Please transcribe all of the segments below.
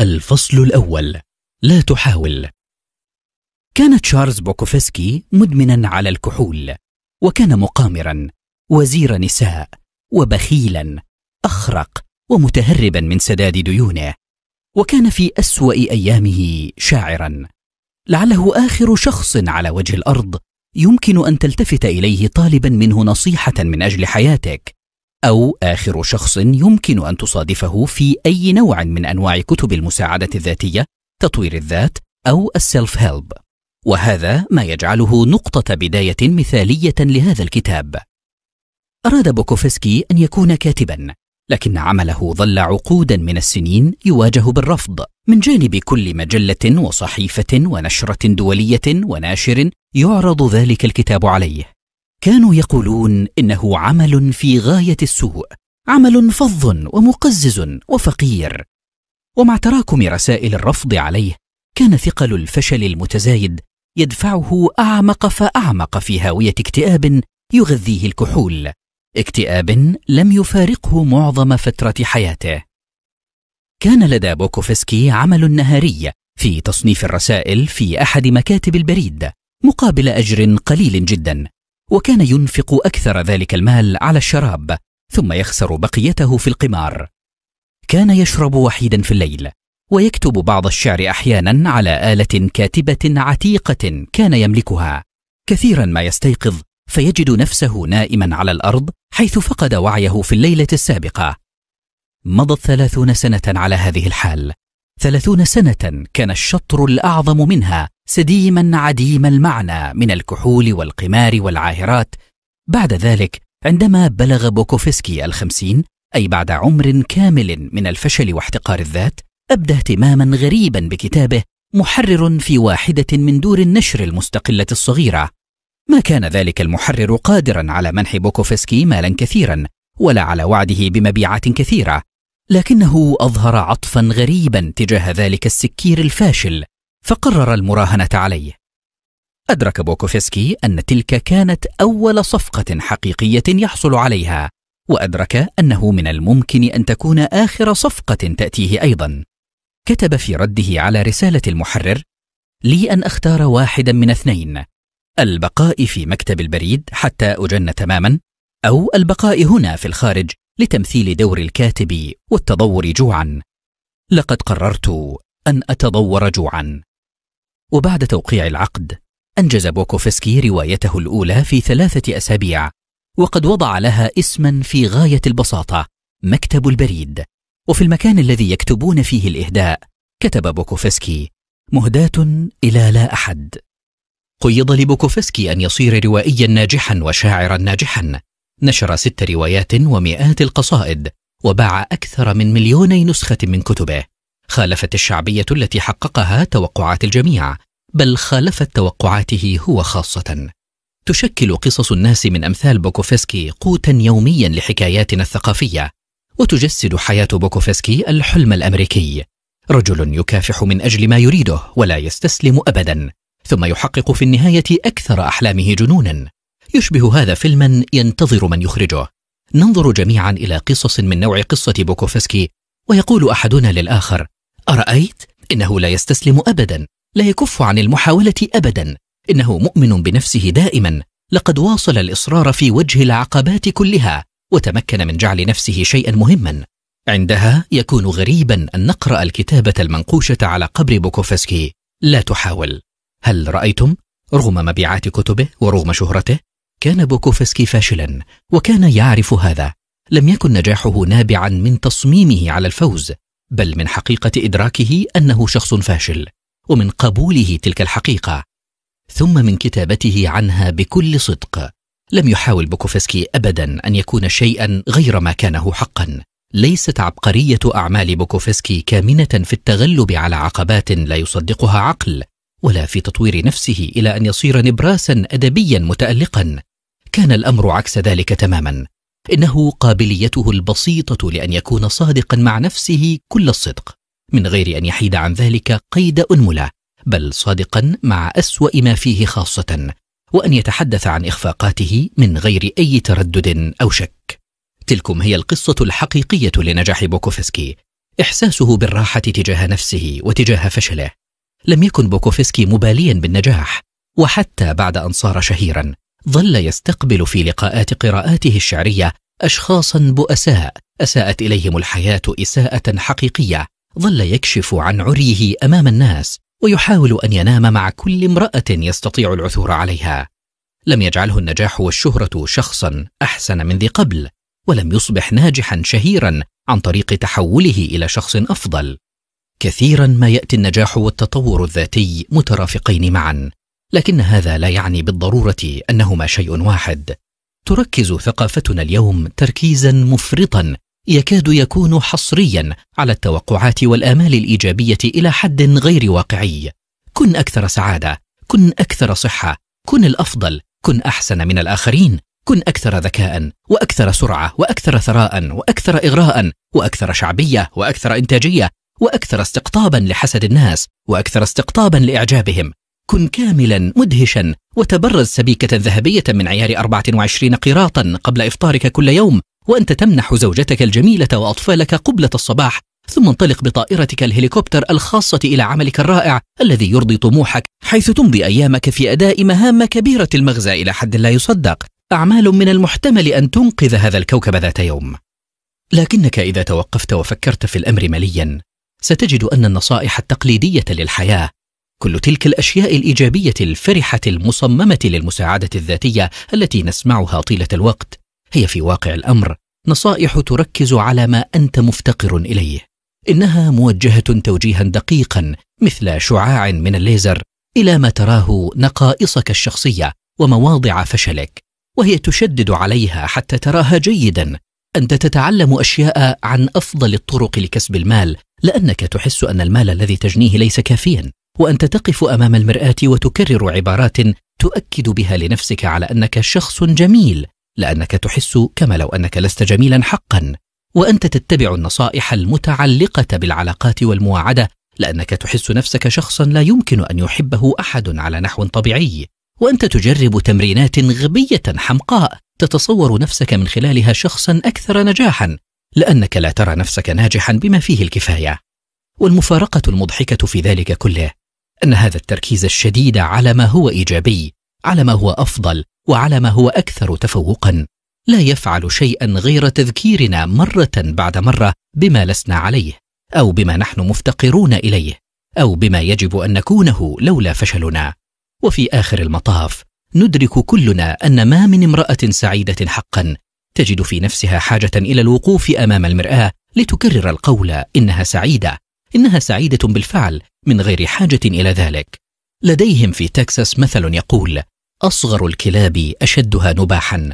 الفصل الأول لا تحاول كان تشارلز بوكوفسكي مدمنا على الكحول وكان مقامرا وزير نساء وبخيلا أخرق ومتهربا من سداد ديونه وكان في أسوأ أيامه شاعرا لعله آخر شخص على وجه الأرض يمكن أن تلتفت إليه طالبا منه نصيحة من أجل حياتك أو آخر شخص يمكن أن تصادفه في أي نوع من أنواع كتب المساعدة الذاتية، تطوير الذات، أو السيلف هيلب. وهذا ما يجعله نقطة بداية مثالية لهذا الكتاب. أراد بوكوفسكي أن يكون كاتبا، لكن عمله ظل عقودا من السنين يواجه بالرفض من جانب كل مجلة وصحيفة ونشرة دولية وناشر يعرض ذلك الكتاب عليه. كانوا يقولون إنه عمل في غاية السوء عمل فظ ومقزز وفقير ومع تراكم رسائل الرفض عليه كان ثقل الفشل المتزايد يدفعه أعمق فأعمق في هاوية اكتئاب يغذيه الكحول اكتئاب لم يفارقه معظم فترة حياته كان لدى بوكوفسكي عمل نهاري في تصنيف الرسائل في أحد مكاتب البريد مقابل أجر قليل جدا وكان ينفق أكثر ذلك المال على الشراب ثم يخسر بقيته في القمار كان يشرب وحيدا في الليل ويكتب بعض الشعر أحيانا على آلة كاتبة عتيقة كان يملكها كثيرا ما يستيقظ فيجد نفسه نائما على الأرض حيث فقد وعيه في الليلة السابقة مضت ثلاثون سنة على هذه الحال ثلاثون سنة كان الشطر الأعظم منها سديما عديم المعنى من الكحول والقمار والعاهرات بعد ذلك عندما بلغ بوكوفسكي الخمسين أي بعد عمر كامل من الفشل واحتقار الذات أبدى اهتماما غريبا بكتابه محرر في واحدة من دور النشر المستقلة الصغيرة ما كان ذلك المحرر قادرا على منح بوكوفسكي مالا كثيرا ولا على وعده بمبيعات كثيرة لكنه أظهر عطفا غريبا تجاه ذلك السكير الفاشل فقرر المراهنة عليه أدرك بوكوفسكي أن تلك كانت أول صفقة حقيقية يحصل عليها وأدرك أنه من الممكن أن تكون آخر صفقة تأتيه أيضا كتب في رده على رسالة المحرر لي أن أختار واحدا من اثنين البقاء في مكتب البريد حتى أجن تماما أو البقاء هنا في الخارج لتمثيل دور الكاتب والتضور جوعا لقد قررت أن أتضور جوعا وبعد توقيع العقد أنجز بوكوفسكي روايته الأولى في ثلاثة أسابيع وقد وضع لها اسما في غاية البساطة مكتب البريد وفي المكان الذي يكتبون فيه الإهداء كتب بوكوفسكي مهداة إلى لا أحد قيض لبوكوفسكي أن يصير روائيا ناجحا وشاعرا ناجحا نشر ست روايات ومئات القصائد وباع أكثر من مليوني نسخة من كتبه خالفت الشعبية التي حققها توقعات الجميع بل خالفت توقعاته هو خاصة تشكل قصص الناس من أمثال بوكوفسكي قوتا يوميا لحكاياتنا الثقافية وتجسد حياة بوكوفسكي الحلم الأمريكي رجل يكافح من أجل ما يريده ولا يستسلم أبدا ثم يحقق في النهاية أكثر أحلامه جنونا يشبه هذا فيلما ينتظر من يخرجه ننظر جميعا إلى قصص من نوع قصة بوكوفسكي ويقول أحدنا للآخر أرأيت؟ إنه لا يستسلم أبدا لا يكف عن المحاولة أبدا إنه مؤمن بنفسه دائما لقد واصل الإصرار في وجه العقبات كلها وتمكن من جعل نفسه شيئا مهما عندها يكون غريبا أن نقرأ الكتابة المنقوشة على قبر بوكوفسكي لا تحاول هل رأيتم؟ رغم مبيعات كتبه ورغم شهرته كان بوكوفسكي فاشلا وكان يعرف هذا لم يكن نجاحه نابعا من تصميمه على الفوز بل من حقيقة إدراكه أنه شخص فاشل ومن قبوله تلك الحقيقة ثم من كتابته عنها بكل صدق لم يحاول بوكوفسكي أبدا أن يكون شيئا غير ما كانه حقا ليست عبقرية أعمال بوكوفسكي كامنة في التغلب على عقبات لا يصدقها عقل ولا في تطوير نفسه الى ان يصير نبراسا ادبيا متالقا كان الامر عكس ذلك تماما انه قابليته البسيطه لان يكون صادقا مع نفسه كل الصدق من غير ان يحيد عن ذلك قيد انمله بل صادقا مع اسوا ما فيه خاصه وان يتحدث عن اخفاقاته من غير اي تردد او شك تلكم هي القصه الحقيقيه لنجاح بوكوفسكي احساسه بالراحه تجاه نفسه وتجاه فشله لم يكن بوكوفسكي مباليا بالنجاح وحتى بعد أن صار شهيرا ظل يستقبل في لقاءات قراءاته الشعرية أشخاصا بؤساء أساءت إليهم الحياة إساءة حقيقية ظل يكشف عن عريه أمام الناس ويحاول أن ينام مع كل امرأة يستطيع العثور عليها لم يجعله النجاح والشهرة شخصا أحسن من ذي قبل ولم يصبح ناجحا شهيرا عن طريق تحوله إلى شخص أفضل كثيرا ما ياتي النجاح والتطور الذاتي مترافقين معا لكن هذا لا يعني بالضروره انهما شيء واحد تركز ثقافتنا اليوم تركيزا مفرطا يكاد يكون حصريا على التوقعات والامال الايجابيه الى حد غير واقعي كن اكثر سعاده كن اكثر صحه كن الافضل كن احسن من الاخرين كن اكثر ذكاء واكثر سرعه واكثر ثراء واكثر اغراء واكثر شعبيه واكثر انتاجيه وأكثر استقطابا لحسد الناس وأكثر استقطابا لإعجابهم كن كاملا مدهشا وتبرز سبيكة ذهبية من عيار 24 قيراطا قبل إفطارك كل يوم وأنت تمنح زوجتك الجميلة وأطفالك قبلة الصباح ثم انطلق بطائرتك الهليكوبتر الخاصة إلى عملك الرائع الذي يرضي طموحك حيث تمضي أيامك في أداء مهام كبيرة المغزى إلى حد لا يصدق أعمال من المحتمل أن تنقذ هذا الكوكب ذات يوم لكنك إذا توقفت وفكرت في الأمر مليا ستجد أن النصائح التقليدية للحياة كل تلك الأشياء الإيجابية الفرحة المصممة للمساعدة الذاتية التي نسمعها طيلة الوقت هي في واقع الأمر نصائح تركز على ما أنت مفتقر إليه إنها موجهة توجيها دقيقا مثل شعاع من الليزر إلى ما تراه نقائصك الشخصية ومواضع فشلك وهي تشدد عليها حتى تراها جيدا أنت تتعلم أشياء عن أفضل الطرق لكسب المال لأنك تحس أن المال الذي تجنيه ليس كافيا وأنت تقف أمام المرآة وتكرر عبارات تؤكد بها لنفسك على أنك شخص جميل لأنك تحس كما لو أنك لست جميلا حقا وأنت تتبع النصائح المتعلقة بالعلاقات والمواعدة لأنك تحس نفسك شخصا لا يمكن أن يحبه أحد على نحو طبيعي وأنت تجرب تمرينات غبية حمقاء تتصور نفسك من خلالها شخصا أكثر نجاحا لأنك لا ترى نفسك ناجحا بما فيه الكفاية والمفارقة المضحكة في ذلك كله أن هذا التركيز الشديد على ما هو إيجابي على ما هو أفضل وعلى ما هو أكثر تفوقا لا يفعل شيئا غير تذكيرنا مرة بعد مرة بما لسنا عليه أو بما نحن مفتقرون إليه أو بما يجب أن نكونه لولا فشلنا وفي آخر المطاف ندرك كلنا أن ما من امرأة سعيدة حقا تجد في نفسها حاجه الى الوقوف امام المراه لتكرر القول انها سعيده انها سعيده بالفعل من غير حاجه الى ذلك لديهم في تكساس مثل يقول اصغر الكلاب اشدها نباحا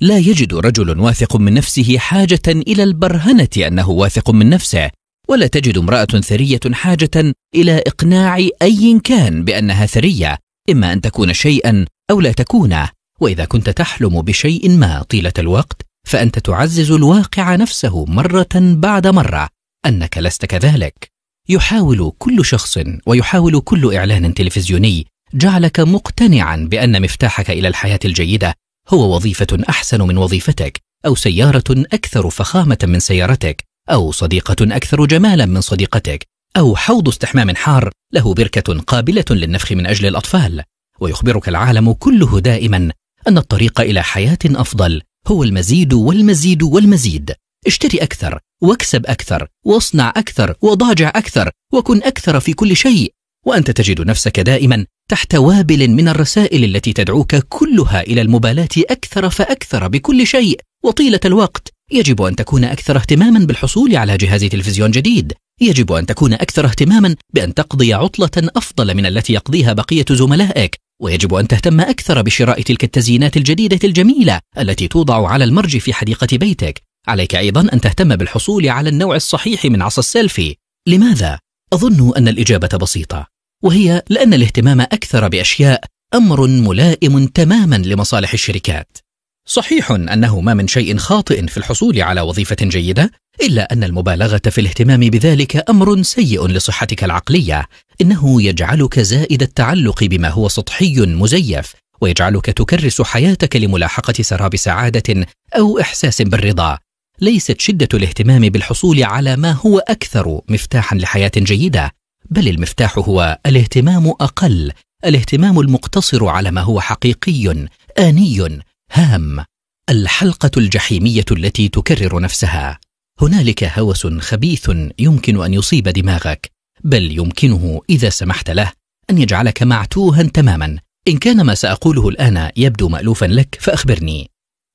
لا يجد رجل واثق من نفسه حاجه الى البرهنه انه واثق من نفسه ولا تجد امراه ثريه حاجه الى اقناع اي كان بانها ثريه اما ان تكون شيئا او لا تكونه واذا كنت تحلم بشيء ما طيله الوقت فانت تعزز الواقع نفسه مره بعد مره انك لست كذلك يحاول كل شخص ويحاول كل اعلان تلفزيوني جعلك مقتنعا بان مفتاحك الى الحياه الجيده هو وظيفه احسن من وظيفتك او سياره اكثر فخامه من سيارتك او صديقه اكثر جمالا من صديقتك او حوض استحمام حار له بركه قابله للنفخ من اجل الاطفال ويخبرك العالم كله دائما أن الطريق إلى حياة أفضل هو المزيد والمزيد والمزيد اشتري أكثر واكسب أكثر واصنع أكثر وضاجع أكثر وكن أكثر في كل شيء وأنت تجد نفسك دائما تحت وابل من الرسائل التي تدعوك كلها إلى المبالاة أكثر فأكثر بكل شيء وطيلة الوقت يجب أن تكون أكثر اهتماما بالحصول على جهاز تلفزيون جديد يجب أن تكون أكثر اهتماما بأن تقضي عطلة أفضل من التي يقضيها بقية زملائك ويجب أن تهتم أكثر بشراء تلك التزيينات الجديدة الجميلة التي توضع على المرج في حديقة بيتك عليك أيضا أن تهتم بالحصول على النوع الصحيح من عصا السيلفي لماذا؟ أظن أن الإجابة بسيطة وهي لأن الاهتمام أكثر بأشياء أمر ملائم تماما لمصالح الشركات صحيح أنه ما من شيء خاطئ في الحصول على وظيفة جيدة إلا أن المبالغة في الاهتمام بذلك أمر سيء لصحتك العقلية إنه يجعلك زائد التعلق بما هو سطحي مزيف ويجعلك تكرس حياتك لملاحقة سراب سعادة أو إحساس بالرضا ليست شدة الاهتمام بالحصول على ما هو أكثر مفتاحا لحياة جيدة بل المفتاح هو الاهتمام أقل الاهتمام المقتصر على ما هو حقيقي آني هام الحلقة الجحيمية التي تكرر نفسها هنالك هوس خبيث يمكن أن يصيب دماغك بل يمكنه إذا سمحت له أن يجعلك معتوها تماما إن كان ما سأقوله الآن يبدو مألوفا لك فأخبرني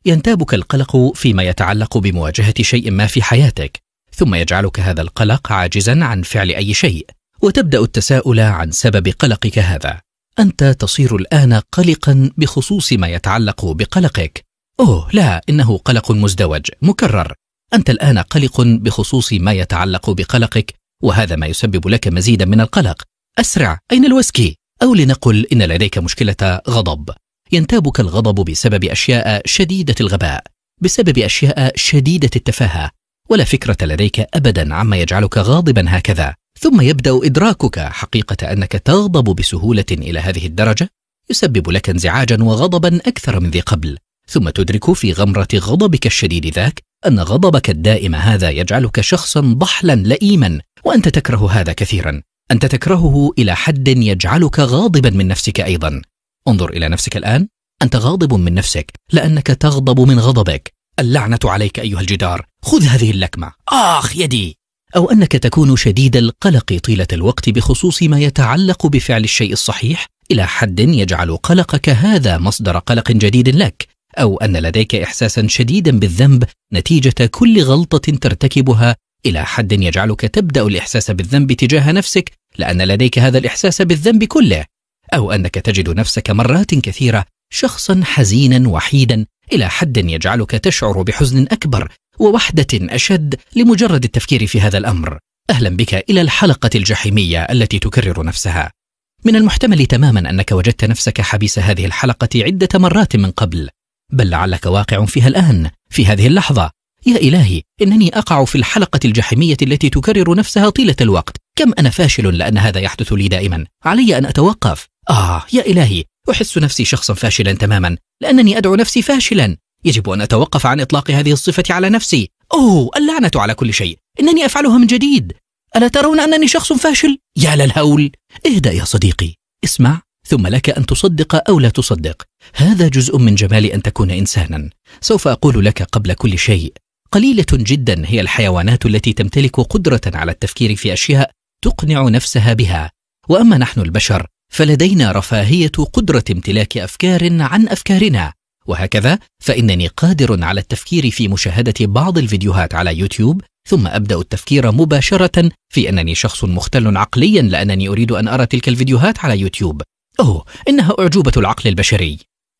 ينتابك القلق فيما يتعلق بمواجهة شيء ما في حياتك ثم يجعلك هذا القلق عاجزا عن فعل أي شيء وتبدأ التساؤل عن سبب قلقك هذا أنت تصير الآن قلقا بخصوص ما يتعلق بقلقك أوه لا إنه قلق مزدوج مكرر أنت الآن قلق بخصوص ما يتعلق بقلقك وهذا ما يسبب لك مزيدا من القلق أسرع أين الوسكي؟ أو لنقل إن لديك مشكلة غضب ينتابك الغضب بسبب أشياء شديدة الغباء بسبب أشياء شديدة التفاهة ولا فكرة لديك أبدا عما يجعلك غاضبا هكذا ثم يبدا ادراكك حقيقه انك تغضب بسهوله الى هذه الدرجه يسبب لك انزعاجا وغضبا اكثر من ذي قبل ثم تدرك في غمره غضبك الشديد ذاك ان غضبك الدائم هذا يجعلك شخصا ضحلا لئيما وانت تكره هذا كثيرا انت تكرهه الى حد يجعلك غاضبا من نفسك ايضا انظر الى نفسك الان انت غاضب من نفسك لانك تغضب من غضبك اللعنه عليك ايها الجدار خذ هذه اللكمه اخ يدي أو أنك تكون شديد القلق طيلة الوقت بخصوص ما يتعلق بفعل الشيء الصحيح إلى حد يجعل قلقك هذا مصدر قلق جديد لك أو أن لديك إحساسا شديدا بالذنب نتيجة كل غلطة ترتكبها إلى حد يجعلك تبدأ الإحساس بالذنب تجاه نفسك لأن لديك هذا الإحساس بالذنب كله أو أنك تجد نفسك مرات كثيرة شخصا حزينا وحيدا إلى حد يجعلك تشعر بحزن أكبر ووحدة أشد لمجرد التفكير في هذا الأمر أهلا بك إلى الحلقة الجحيمية التي تكرر نفسها من المحتمل تماما أنك وجدت نفسك حبيس هذه الحلقة عدة مرات من قبل بل لعلك واقع فيها الآن في هذه اللحظة يا إلهي إنني أقع في الحلقة الجحيمية التي تكرر نفسها طيلة الوقت كم أنا فاشل لأن هذا يحدث لي دائما علي أن أتوقف آه يا إلهي أحس نفسي شخصا فاشلا تماما لأنني أدعو نفسي فاشلا يجب أن أتوقف عن إطلاق هذه الصفة على نفسي أوه اللعنة على كل شيء إنني أفعلها من جديد ألا ترون أنني شخص فاشل؟ يا للهول اهدأ يا صديقي اسمع ثم لك أن تصدق أو لا تصدق هذا جزء من جمال أن تكون إنسانا سوف أقول لك قبل كل شيء قليلة جدا هي الحيوانات التي تمتلك قدرة على التفكير في أشياء تقنع نفسها بها وأما نحن البشر فلدينا رفاهية قدرة امتلاك أفكار عن أفكارنا وهكذا فإنني قادر على التفكير في مشاهدة بعض الفيديوهات على يوتيوب ثم أبدأ التفكير مباشرة في أنني شخص مختل عقليا لأنني أريد أن أرى تلك الفيديوهات على يوتيوب أوه إنها أعجوبة العقل البشري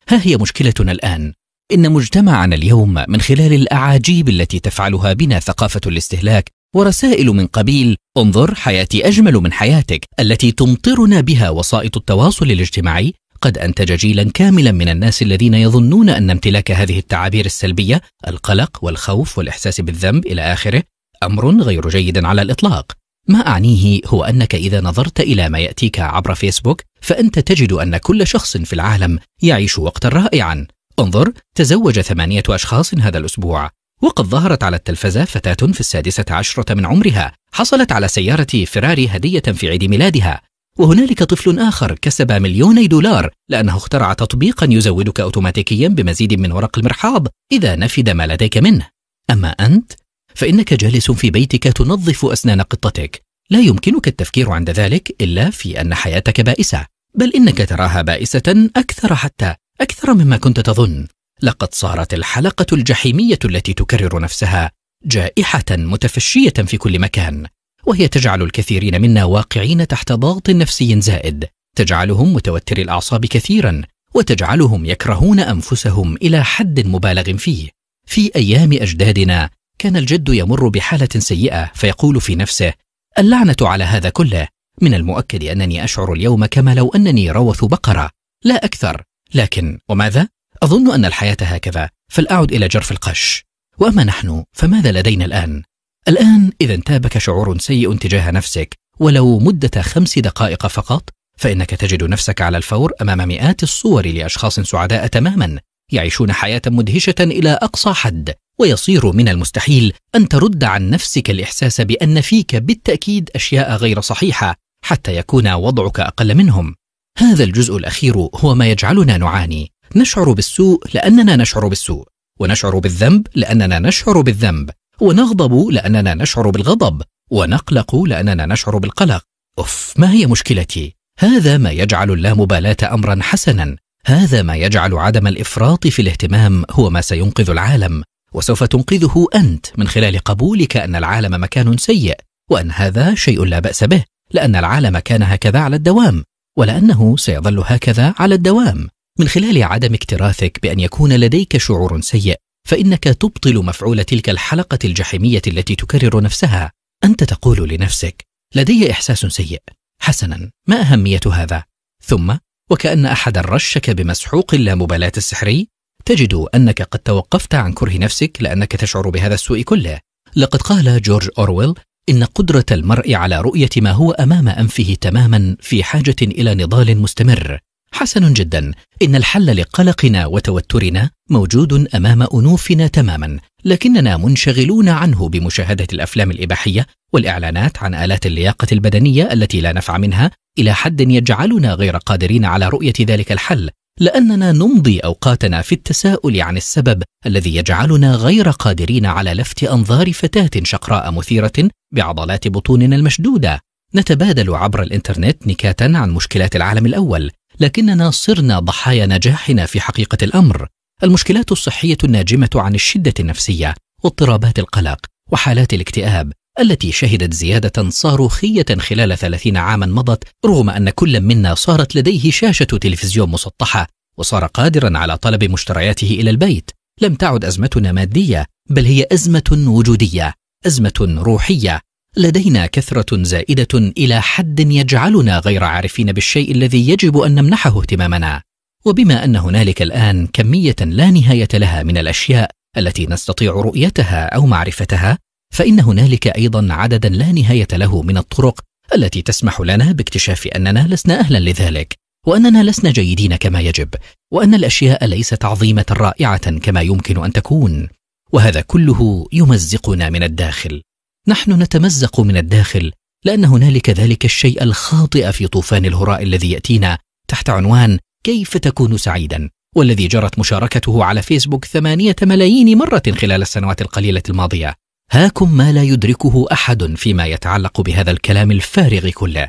ها هي مشكلتنا الآن إن مجتمعنا اليوم من خلال الأعاجيب التي تفعلها بنا ثقافة الاستهلاك ورسائل من قبيل انظر حياتي أجمل من حياتك التي تمطرنا بها وسائط التواصل الاجتماعي قد أنتج جيلا كاملا من الناس الذين يظنون أن امتلاك هذه التعابير السلبية القلق والخوف والإحساس بالذنب إلى آخره أمر غير جيد على الإطلاق ما أعنيه هو أنك إذا نظرت إلى ما يأتيك عبر فيسبوك فأنت تجد أن كل شخص في العالم يعيش وقتا رائعا انظر تزوج ثمانية أشخاص هذا الأسبوع وقد ظهرت على التلفزة فتاة في السادسة عشرة من عمرها حصلت على سيارة فراري هدية في عيد ميلادها وهنالك طفل آخر كسب مليوني دولار لأنه اخترع تطبيقا يزودك أوتوماتيكيا بمزيد من ورق المرحاض إذا نفد ما لديك منه أما أنت فإنك جالس في بيتك تنظف أسنان قطتك لا يمكنك التفكير عند ذلك إلا في أن حياتك بائسة بل إنك تراها بائسة أكثر حتى أكثر مما كنت تظن لقد صارت الحلقة الجحيمية التي تكرر نفسها جائحة متفشية في كل مكان وهي تجعل الكثيرين منا واقعين تحت ضغط نفسي زائد تجعلهم متوتر الاعصاب كثيرا وتجعلهم يكرهون انفسهم الى حد مبالغ فيه في ايام اجدادنا كان الجد يمر بحاله سيئه فيقول في نفسه اللعنه على هذا كله من المؤكد انني اشعر اليوم كما لو انني روث بقره لا اكثر لكن وماذا اظن ان الحياه هكذا فلاعد الى جرف القش واما نحن فماذا لدينا الان الآن إذا انتابك شعور سيء تجاه نفسك ولو مدة خمس دقائق فقط فإنك تجد نفسك على الفور أمام مئات الصور لأشخاص سعداء تماما يعيشون حياة مدهشة إلى أقصى حد ويصير من المستحيل أن ترد عن نفسك الإحساس بأن فيك بالتأكيد أشياء غير صحيحة حتى يكون وضعك أقل منهم هذا الجزء الأخير هو ما يجعلنا نعاني نشعر بالسوء لأننا نشعر بالسوء ونشعر بالذنب لأننا نشعر بالذنب ونغضب لأننا نشعر بالغضب ونقلق لأننا نشعر بالقلق أف ما هي مشكلتي؟ هذا ما يجعل اللامبالاة أمرا حسنا هذا ما يجعل عدم الإفراط في الاهتمام هو ما سينقذ العالم وسوف تنقذه أنت من خلال قبولك أن العالم مكان سيء وأن هذا شيء لا بأس به لأن العالم كان هكذا على الدوام ولأنه سيظل هكذا على الدوام من خلال عدم اكتراثك بأن يكون لديك شعور سيء فانك تبطل مفعول تلك الحلقه الجحيميه التي تكرر نفسها انت تقول لنفسك لدي احساس سيء حسنا ما اهميه هذا ثم وكان احدا رشك بمسحوق اللامبالاه السحري تجد انك قد توقفت عن كره نفسك لانك تشعر بهذا السوء كله لقد قال جورج اورويل ان قدره المرء على رؤيه ما هو امام انفه تماما في حاجه الى نضال مستمر حسن جدا ان الحل لقلقنا وتوترنا موجود امام انوفنا تماما لكننا منشغلون عنه بمشاهده الافلام الاباحيه والاعلانات عن الات اللياقه البدنيه التي لا نفع منها الى حد يجعلنا غير قادرين على رؤيه ذلك الحل لاننا نمضي اوقاتنا في التساؤل عن السبب الذي يجعلنا غير قادرين على لفت انظار فتاه شقراء مثيره بعضلات بطوننا المشدوده نتبادل عبر الانترنت نكاتا عن مشكلات العالم الاول لكننا صرنا ضحايا نجاحنا في حقيقه الامر المشكلات الصحيه الناجمه عن الشده النفسيه واضطرابات القلق وحالات الاكتئاب التي شهدت زيادة صاروخية خلال ثلاثين عاما مضت رغم أن كل منا صارت لديه شاشة تلفزيون مسطحة وصار قادرا على طلب مشترياته إلى البيت لم تعد أزمتنا مادية بل هي أزمة وجودية أزمة روحية لدينا كثرة زائدة إلى حد يجعلنا غير عارفين بالشيء الذي يجب أن نمنحه اهتمامنا وبما أن هنالك الآن كمية لا نهاية لها من الأشياء التي نستطيع رؤيتها أو معرفتها فإن هنالك أيضا عددا لا نهاية له من الطرق التي تسمح لنا باكتشاف أننا لسنا أهلا لذلك وأننا لسنا جيدين كما يجب وأن الأشياء ليست عظيمة رائعة كما يمكن أن تكون وهذا كله يمزقنا من الداخل نحن نتمزق من الداخل لأن هنالك ذلك الشيء الخاطئ في طوفان الهراء الذي يأتينا تحت عنوان كيف تكون سعيدا والذي جرت مشاركته على فيسبوك ثمانية ملايين مرة خلال السنوات القليلة الماضية هاكم ما لا يدركه أحد فيما يتعلق بهذا الكلام الفارغ كله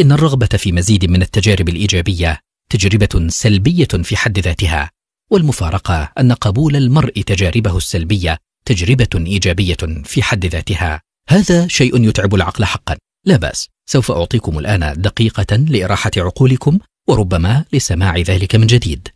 إن الرغبة في مزيد من التجارب الإيجابية تجربة سلبية في حد ذاتها والمفارقة أن قبول المرء تجاربه السلبية تجربة إيجابية في حد ذاتها هذا شيء يتعب العقل حقا لا بأس سوف أعطيكم الآن دقيقة لإراحة عقولكم وربما لسماع ذلك من جديد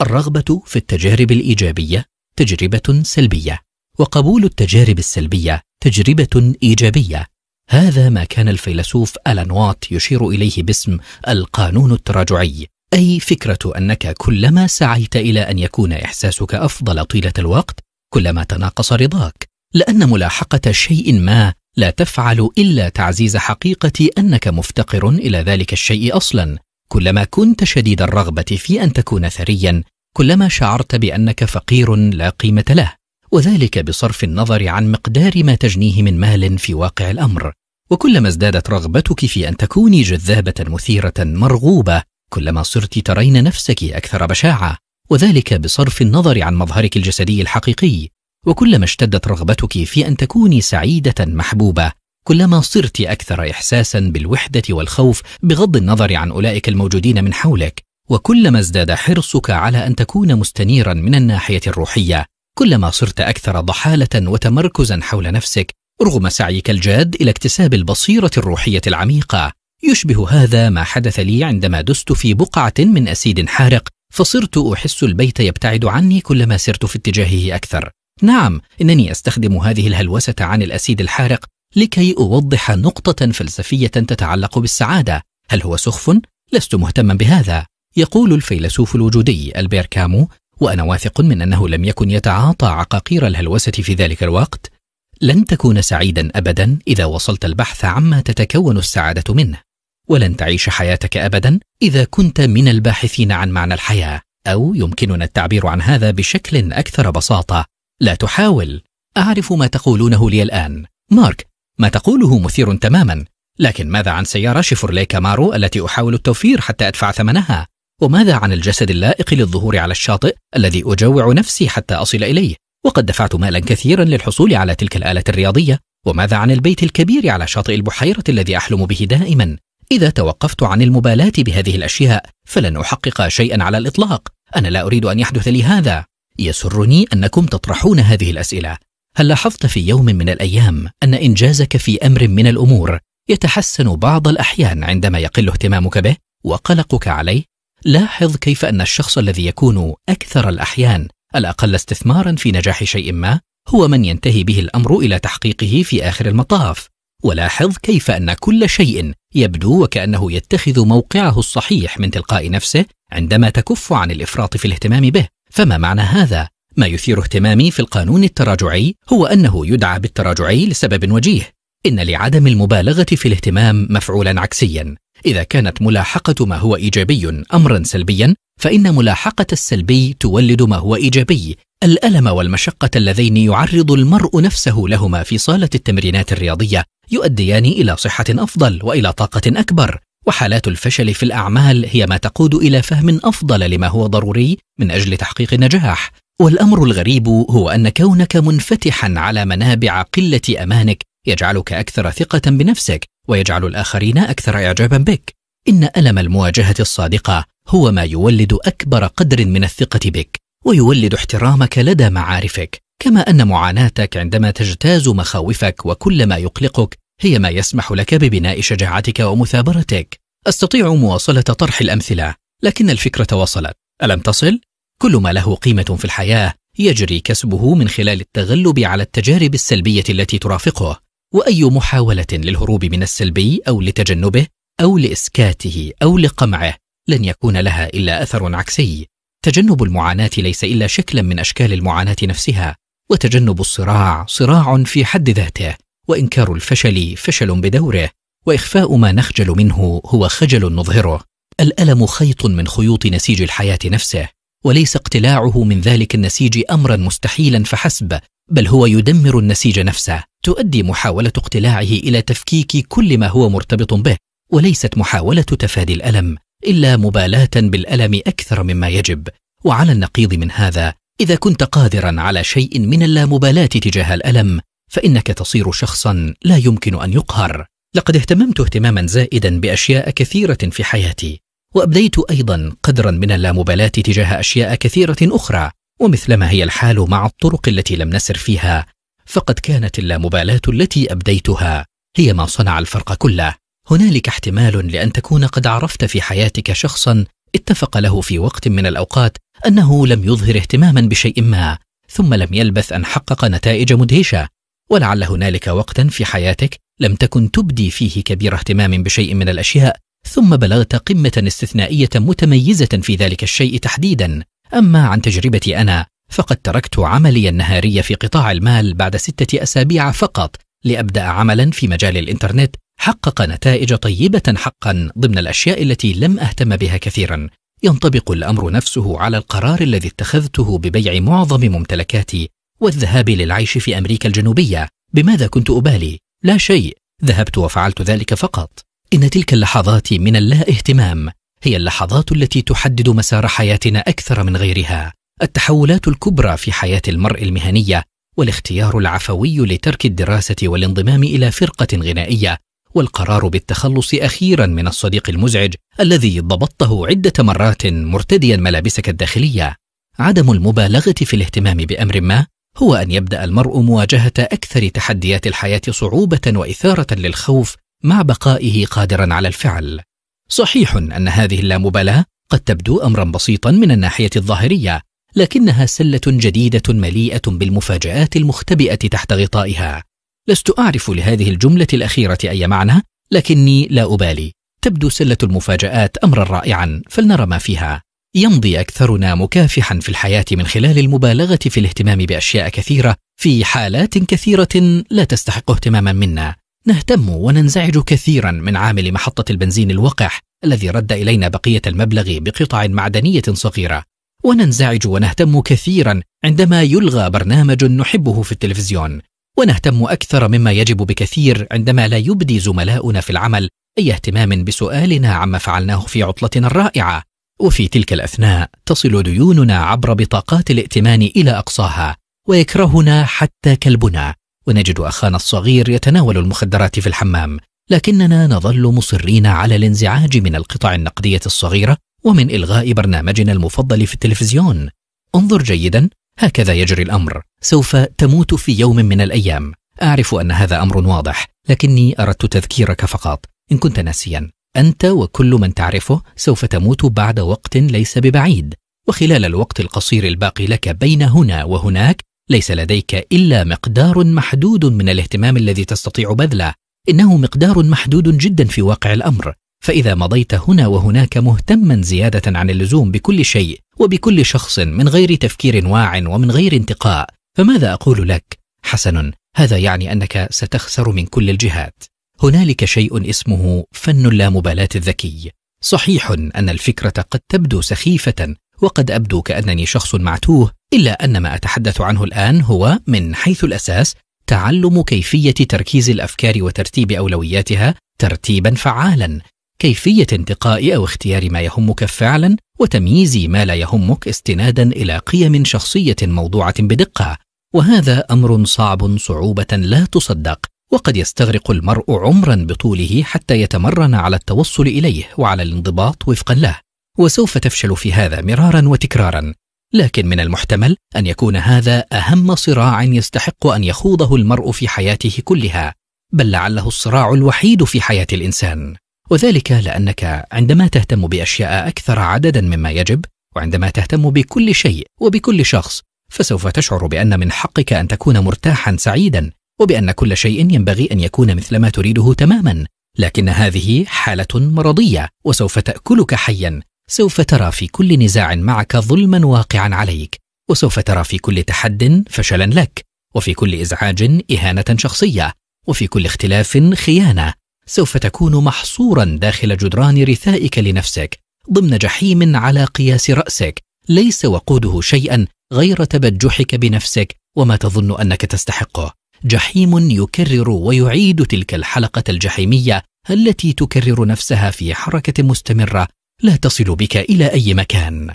الرغبة في التجارب الإيجابية تجربة سلبية وقبول التجارب السلبية تجربة إيجابية هذا ما كان الفيلسوف ألان وات يشير إليه باسم القانون التراجعي أي فكرة أنك كلما سعيت إلى أن يكون إحساسك أفضل طيلة الوقت كلما تناقص رضاك لأن ملاحقة شيء ما لا تفعل إلا تعزيز حقيقة أنك مفتقر إلى ذلك الشيء أصلا كلما كنت شديد الرغبة في أن تكون ثريا كلما شعرت بأنك فقير لا قيمة له وذلك بصرف النظر عن مقدار ما تجنيه من مال في واقع الأمر وكلما ازدادت رغبتك في أن تكوني جذابة مثيرة مرغوبة كلما صرت ترين نفسك أكثر بشاعة وذلك بصرف النظر عن مظهرك الجسدي الحقيقي وكلما اشتدت رغبتك في أن تكوني سعيدة محبوبة كلما صرت أكثر إحساسا بالوحدة والخوف بغض النظر عن أولئك الموجودين من حولك وكلما ازداد حرصك على أن تكون مستنيرا من الناحية الروحية كلما صرت أكثر ضحالة وتمركزا حول نفسك رغم سعيك الجاد إلى اكتساب البصيرة الروحية العميقة يشبه هذا ما حدث لي عندما دست في بقعة من أسيد حارق فصرت احس البيت يبتعد عني كلما سرت في اتجاهه اكثر نعم انني استخدم هذه الهلوسه عن الاسيد الحارق لكي اوضح نقطه فلسفيه تتعلق بالسعاده هل هو سخف لست مهتما بهذا يقول الفيلسوف الوجودي البير كامو وانا واثق من انه لم يكن يتعاطى عقاقير الهلوسه في ذلك الوقت لن تكون سعيدا ابدا اذا وصلت البحث عما تتكون السعاده منه ولن تعيش حياتك أبدا إذا كنت من الباحثين عن معنى الحياة أو يمكننا التعبير عن هذا بشكل أكثر بساطة لا تحاول أعرف ما تقولونه لي الآن مارك ما تقوله مثير تماما لكن ماذا عن سيارة شيفورلي كامارو التي أحاول التوفير حتى أدفع ثمنها؟ وماذا عن الجسد اللائق للظهور على الشاطئ الذي أجوع نفسي حتى أصل إليه؟ وقد دفعت مالا كثيرا للحصول على تلك الآلة الرياضية وماذا عن البيت الكبير على شاطئ البحيرة الذي أحلم به دائما إذا توقفت عن المبالاة بهذه الأشياء فلن أحقق شيئا على الإطلاق أنا لا أريد أن يحدث لي هذا يسرني أنكم تطرحون هذه الأسئلة هل لاحظت في يوم من الأيام أن إنجازك في أمر من الأمور يتحسن بعض الأحيان عندما يقل اهتمامك به وقلقك عليه؟ لاحظ كيف أن الشخص الذي يكون أكثر الأحيان الأقل استثمارا في نجاح شيء ما هو من ينتهي به الأمر إلى تحقيقه في آخر المطاف ولاحظ كيف أن كل شيء يبدو وكأنه يتخذ موقعه الصحيح من تلقاء نفسه عندما تكف عن الإفراط في الاهتمام به فما معنى هذا؟ ما يثير اهتمامي في القانون التراجعي هو أنه يدعى بالتراجعي لسبب وجيه إن لعدم المبالغة في الاهتمام مفعولا عكسيا إذا كانت ملاحقة ما هو إيجابي أمرا سلبيا فإن ملاحقة السلبي تولد ما هو إيجابي الألم والمشقة اللذين يعرض المرء نفسه لهما في صالة التمرينات الرياضية يؤديان الى صحه افضل والى طاقه اكبر وحالات الفشل في الاعمال هي ما تقود الى فهم افضل لما هو ضروري من اجل تحقيق النجاح والامر الغريب هو ان كونك منفتحا على منابع قله امانك يجعلك اكثر ثقه بنفسك ويجعل الاخرين اكثر اعجابا بك ان الم المواجهه الصادقه هو ما يولد اكبر قدر من الثقه بك ويولد احترامك لدى معارفك كما أن معاناتك عندما تجتاز مخاوفك وكل ما يقلقك هي ما يسمح لك ببناء شجاعتك ومثابرتك أستطيع مواصلة طرح الأمثلة لكن الفكرة وصلت ألم تصل؟ كل ما له قيمة في الحياة يجري كسبه من خلال التغلب على التجارب السلبية التي ترافقه وأي محاولة للهروب من السلبي أو لتجنبه أو لإسكاته أو لقمعه لن يكون لها إلا أثر عكسي تجنب المعاناة ليس إلا شكلا من أشكال المعاناة نفسها وتجنب الصراع صراع في حد ذاته وانكار الفشل فشل بدوره واخفاء ما نخجل منه هو خجل نظهره الالم خيط من خيوط نسيج الحياه نفسه وليس اقتلاعه من ذلك النسيج امرا مستحيلا فحسب بل هو يدمر النسيج نفسه تؤدي محاوله اقتلاعه الى تفكيك كل ما هو مرتبط به وليست محاوله تفادي الالم الا مبالاه بالالم اكثر مما يجب وعلى النقيض من هذا إذا كنت قادرا على شيء من اللامبالاة تجاه الألم فإنك تصير شخصا لا يمكن أن يقهر لقد اهتممت اهتماما زائدا بأشياء كثيرة في حياتي وأبديت أيضا قدرا من اللامبالاة تجاه أشياء كثيرة أخرى ومثلما هي الحال مع الطرق التي لم نسر فيها فقد كانت اللامبالاة التي أبديتها هي ما صنع الفرق كله هنالك احتمال لأن تكون قد عرفت في حياتك شخصا اتفق له في وقت من الأوقات أنه لم يظهر اهتماما بشيء ما ثم لم يلبث أن حقق نتائج مدهشة ولعل هنالك وقتا في حياتك لم تكن تبدي فيه كبير اهتمام بشيء من الأشياء ثم بلغت قمة استثنائية متميزة في ذلك الشيء تحديدا أما عن تجربتي أنا فقد تركت عملي النهاري في قطاع المال بعد ستة أسابيع فقط لأبدأ عملا في مجال الإنترنت حقق نتائج طيبة حقا ضمن الأشياء التي لم أهتم بها كثيرا ينطبق الأمر نفسه على القرار الذي اتخذته ببيع معظم ممتلكاتي والذهاب للعيش في أمريكا الجنوبية بماذا كنت أبالي؟ لا شيء ذهبت وفعلت ذلك فقط إن تلك اللحظات من اللا اهتمام هي اللحظات التي تحدد مسار حياتنا أكثر من غيرها التحولات الكبرى في حياة المرء المهنية والاختيار العفوي لترك الدراسة والانضمام إلى فرقة غنائية والقرار بالتخلص اخيرا من الصديق المزعج الذي ضبطته عده مرات مرتديا ملابسك الداخليه عدم المبالغه في الاهتمام بامر ما هو ان يبدا المرء مواجهه اكثر تحديات الحياه صعوبه واثاره للخوف مع بقائه قادرا على الفعل صحيح ان هذه اللامبالاه قد تبدو امرا بسيطا من الناحيه الظاهريه لكنها سله جديده مليئه بالمفاجات المختبئه تحت غطائها لست أعرف لهذه الجملة الأخيرة أي معنى لكني لا أبالي تبدو سلة المفاجآت أمرا رائعا فلنرى ما فيها يمضي أكثرنا مكافحا في الحياة من خلال المبالغة في الاهتمام بأشياء كثيرة في حالات كثيرة لا تستحق اهتماما منا نهتم وننزعج كثيرا من عامل محطة البنزين الوقح الذي رد إلينا بقية المبلغ بقطع معدنية صغيرة وننزعج ونهتم كثيرا عندما يلغى برنامج نحبه في التلفزيون ونهتم أكثر مما يجب بكثير عندما لا يبدي زملاؤنا في العمل أي اهتمام بسؤالنا عما فعلناه في عطلتنا الرائعة وفي تلك الأثناء تصل ديوننا عبر بطاقات الائتمان إلى أقصاها ويكرهنا حتى كلبنا ونجد أخانا الصغير يتناول المخدرات في الحمام لكننا نظل مصرين على الانزعاج من القطع النقدية الصغيرة ومن إلغاء برنامجنا المفضل في التلفزيون انظر جيدا هكذا يجري الامر سوف تموت في يوم من الايام اعرف ان هذا امر واضح لكني اردت تذكيرك فقط ان كنت ناسيا انت وكل من تعرفه سوف تموت بعد وقت ليس ببعيد وخلال الوقت القصير الباقي لك بين هنا وهناك ليس لديك الا مقدار محدود من الاهتمام الذي تستطيع بذله انه مقدار محدود جدا في واقع الامر فإذا مضيت هنا وهناك مهتما زيادة عن اللزوم بكل شيء وبكل شخص من غير تفكير واع ومن غير انتقاء فماذا أقول لك؟ حسن هذا يعني أنك ستخسر من كل الجهات هنالك شيء اسمه فن اللامبالاة الذكي صحيح أن الفكرة قد تبدو سخيفة وقد أبدو كأنني شخص معتوه إلا أن ما أتحدث عنه الآن هو من حيث الأساس تعلم كيفية تركيز الأفكار وترتيب أولوياتها ترتيبا فعالا كيفية انتقاء أو اختيار ما يهمك فعلا وتمييز ما لا يهمك استنادا إلى قيم شخصية موضوعة بدقة وهذا أمر صعب صعوبة لا تصدق وقد يستغرق المرء عمرا بطوله حتى يتمرن على التوصل إليه وعلى الانضباط وفقا له وسوف تفشل في هذا مرارا وتكرارا لكن من المحتمل أن يكون هذا أهم صراع يستحق أن يخوضه المرء في حياته كلها بل لعله الصراع الوحيد في حياة الإنسان وذلك لأنك عندما تهتم بأشياء أكثر عددا مما يجب وعندما تهتم بكل شيء وبكل شخص فسوف تشعر بأن من حقك أن تكون مرتاحا سعيدا وبأن كل شيء ينبغي أن يكون مثل ما تريده تماما لكن هذه حالة مرضية وسوف تأكلك حيا سوف ترى في كل نزاع معك ظلما واقعا عليك وسوف ترى في كل تحد فشلا لك وفي كل إزعاج إهانة شخصية وفي كل اختلاف خيانة سوف تكون محصورا داخل جدران رثائك لنفسك ضمن جحيم على قياس راسك ليس وقوده شيئا غير تبجحك بنفسك وما تظن انك تستحقه جحيم يكرر ويعيد تلك الحلقه الجحيميه التي تكرر نفسها في حركه مستمره لا تصل بك الى اي مكان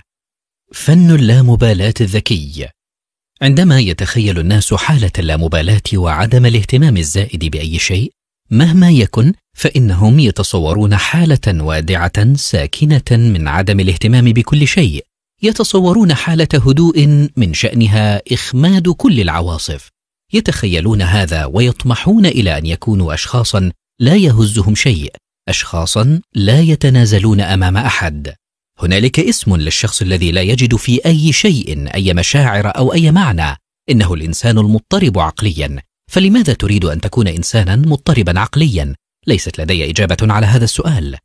فن اللامبالاه الذكي عندما يتخيل الناس حاله اللامبالاه وعدم الاهتمام الزائد باي شيء مهما يكن فإنهم يتصورون حالة وادعة ساكنة من عدم الاهتمام بكل شيء يتصورون حالة هدوء من شأنها إخماد كل العواصف يتخيلون هذا ويطمحون إلى أن يكونوا أشخاصا لا يهزهم شيء أشخاصا لا يتنازلون أمام أحد هنالك اسم للشخص الذي لا يجد في أي شيء أي مشاعر أو أي معنى إنه الإنسان المضطرب عقليا فلماذا تريد أن تكون إنسانا مضطربا عقليا ليست لدي إجابة على هذا السؤال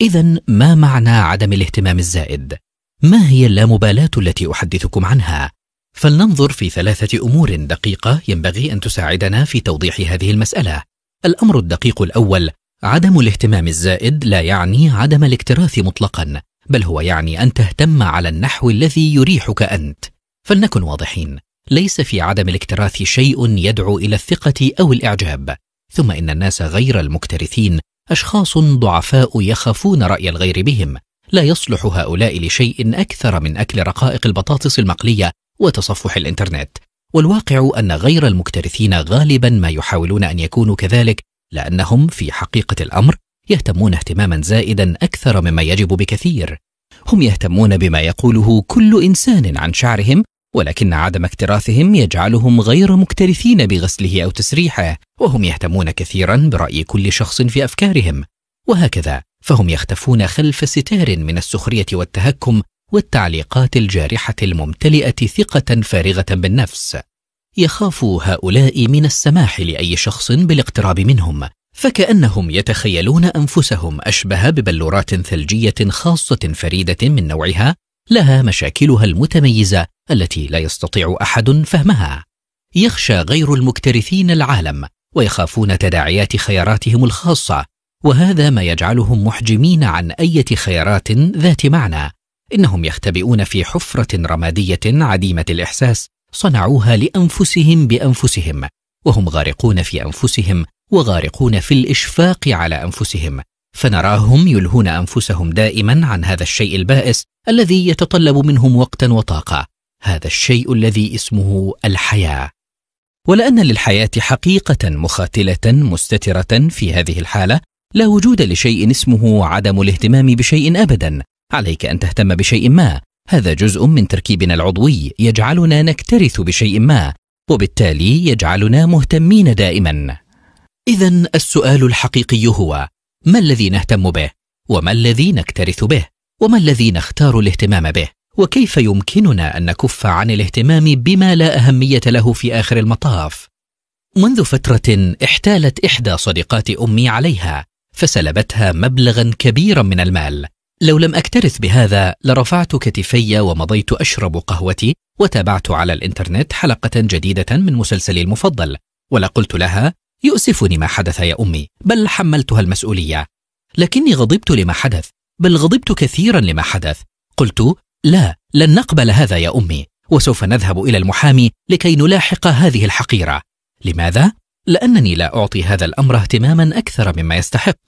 إذا ما معنى عدم الاهتمام الزائد؟ ما هي اللامبالاة التي أحدثكم عنها؟ فلننظر في ثلاثة أمور دقيقة ينبغي أن تساعدنا في توضيح هذه المسألة. الأمر الدقيق الأول: عدم الاهتمام الزائد لا يعني عدم الاكتراث مطلقًا، بل هو يعني أن تهتم على النحو الذي يريحك أنت. فلنكن واضحين، ليس في عدم الاكتراث شيء يدعو إلى الثقة أو الإعجاب، ثم إن الناس غير المكترثين أشخاص ضعفاء يخافون رأي الغير بهم لا يصلح هؤلاء لشيء أكثر من أكل رقائق البطاطس المقلية وتصفح الإنترنت والواقع أن غير المكترثين غالبا ما يحاولون أن يكونوا كذلك لأنهم في حقيقة الأمر يهتمون اهتماما زائدا أكثر مما يجب بكثير هم يهتمون بما يقوله كل إنسان عن شعرهم ولكن عدم اكتراثهم يجعلهم غير مكترثين بغسله أو تسريحه وهم يهتمون كثيرا برأي كل شخص في أفكارهم وهكذا فهم يختفون خلف ستار من السخرية والتهكم والتعليقات الجارحة الممتلئة ثقة فارغة بالنفس يخاف هؤلاء من السماح لأي شخص بالاقتراب منهم فكأنهم يتخيلون أنفسهم أشبه ببلورات ثلجية خاصة فريدة من نوعها لها مشاكلها المتميزة التي لا يستطيع أحد فهمها يخشى غير المكترثين العالم ويخافون تداعيات خياراتهم الخاصة وهذا ما يجعلهم محجمين عن أي خيارات ذات معنى إنهم يختبئون في حفرة رمادية عديمة الإحساس صنعوها لأنفسهم بأنفسهم وهم غارقون في أنفسهم وغارقون في الإشفاق على أنفسهم فنراهم يلهون انفسهم دائما عن هذا الشيء البائس الذي يتطلب منهم وقتا وطاقه هذا الشيء الذي اسمه الحياه ولان للحياه حقيقه مخاتله مستتره في هذه الحاله لا وجود لشيء اسمه عدم الاهتمام بشيء ابدا عليك ان تهتم بشيء ما هذا جزء من تركيبنا العضوي يجعلنا نكترث بشيء ما وبالتالي يجعلنا مهتمين دائما اذا السؤال الحقيقي هو ما الذي نهتم به وما الذي نكترث به وما الذي نختار الاهتمام به وكيف يمكننا أن نكف عن الاهتمام بما لا أهمية له في آخر المطاف منذ فترة احتالت إحدى صديقات أمي عليها فسلبتها مبلغا كبيرا من المال لو لم أكترث بهذا لرفعت كتفي ومضيت أشرب قهوتي وتابعت على الإنترنت حلقة جديدة من مسلسلي المفضل ولقلت لها يؤسفني ما حدث يا أمي بل حملتها المسؤولية لكني غضبت لما حدث بل غضبت كثيرا لما حدث قلت لا لن نقبل هذا يا أمي وسوف نذهب إلى المحامي لكي نلاحق هذه الحقيرة لماذا؟ لأنني لا أعطي هذا الأمر اهتماما أكثر مما يستحق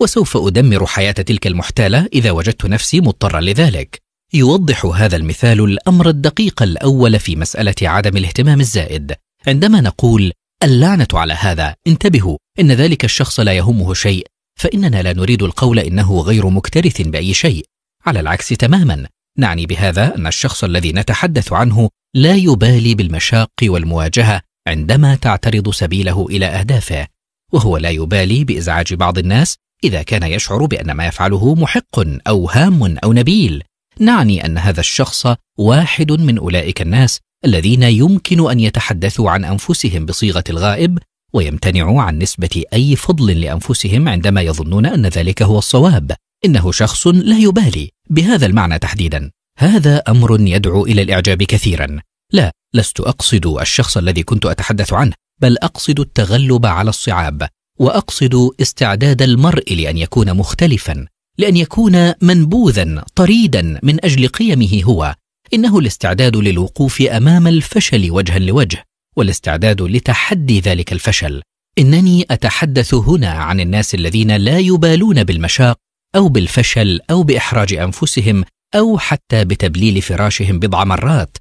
وسوف أدمر حياة تلك المحتالة إذا وجدت نفسي مضطرا لذلك يوضح هذا المثال الأمر الدقيق الأول في مسألة عدم الاهتمام الزائد عندما نقول اللعنة على هذا انتبهوا إن ذلك الشخص لا يهمه شيء فإننا لا نريد القول إنه غير مكترث بأي شيء على العكس تماما نعني بهذا أن الشخص الذي نتحدث عنه لا يبالي بالمشاق والمواجهة عندما تعترض سبيله إلى أهدافه وهو لا يبالي بإزعاج بعض الناس إذا كان يشعر بأن ما يفعله محق أو هام أو نبيل نعني أن هذا الشخص واحد من أولئك الناس الذين يمكن أن يتحدثوا عن أنفسهم بصيغة الغائب ويمتنعوا عن نسبة أي فضل لأنفسهم عندما يظنون أن ذلك هو الصواب إنه شخص لا يبالي بهذا المعنى تحديدا هذا أمر يدعو إلى الإعجاب كثيرا لا لست أقصد الشخص الذي كنت أتحدث عنه بل أقصد التغلب على الصعاب وأقصد استعداد المرء لأن يكون مختلفا لأن يكون منبوذا طريدا من أجل قيمه هو إنه الاستعداد للوقوف أمام الفشل وجها لوجه والاستعداد لتحدي ذلك الفشل إنني أتحدث هنا عن الناس الذين لا يبالون بالمشاق أو بالفشل أو بإحراج أنفسهم أو حتى بتبليل فراشهم بضع مرات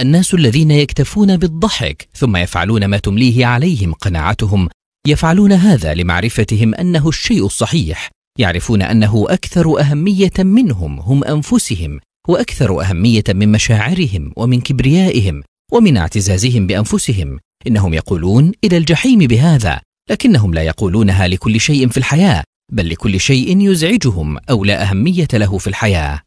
الناس الذين يكتفون بالضحك ثم يفعلون ما تمليه عليهم قناعتهم يفعلون هذا لمعرفتهم أنه الشيء الصحيح يعرفون أنه أكثر أهمية منهم هم أنفسهم واكثر اهميه من مشاعرهم ومن كبريائهم ومن اعتزازهم بانفسهم انهم يقولون الى الجحيم بهذا لكنهم لا يقولونها لكل شيء في الحياه بل لكل شيء يزعجهم او لا اهميه له في الحياه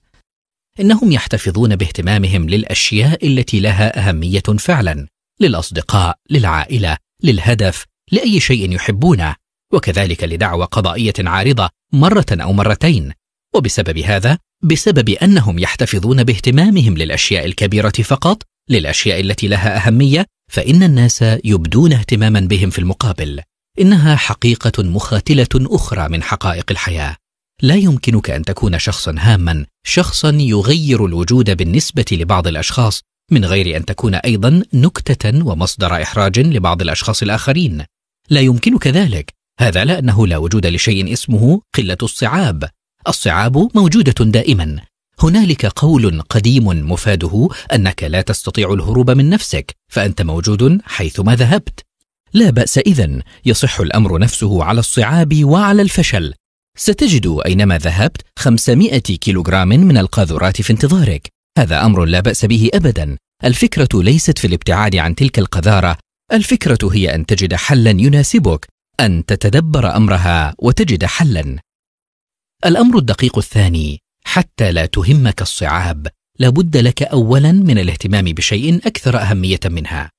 انهم يحتفظون باهتمامهم للاشياء التي لها اهميه فعلا للاصدقاء للعائله للهدف لاي شيء يحبونه وكذلك لدعوى قضائيه عارضه مره او مرتين وبسبب هذا بسبب أنهم يحتفظون باهتمامهم للأشياء الكبيرة فقط للأشياء التي لها أهمية فإن الناس يبدون اهتماما بهم في المقابل إنها حقيقة مخاتلة أخرى من حقائق الحياة لا يمكنك أن تكون شخصا هاما شخصا يغير الوجود بالنسبة لبعض الأشخاص من غير أن تكون أيضا نكتة ومصدر إحراج لبعض الأشخاص الآخرين لا يمكنك ذلك هذا لأنه لا وجود لشيء اسمه قلة الصعاب الصعاب موجودة دائما هنالك قول قديم مفاده أنك لا تستطيع الهروب من نفسك فأنت موجود حيثما ذهبت لا بأس إذا يصح الأمر نفسه على الصعاب وعلى الفشل ستجد أينما ذهبت 500 كيلوغرام من القاذورات في انتظارك هذا أمر لا بأس به أبدا الفكرة ليست في الابتعاد عن تلك القذارة الفكرة هي أن تجد حلا يناسبك أن تتدبر أمرها وتجد حلا الأمر الدقيق الثاني حتى لا تهمك الصعاب لابد لك أولا من الاهتمام بشيء أكثر أهمية منها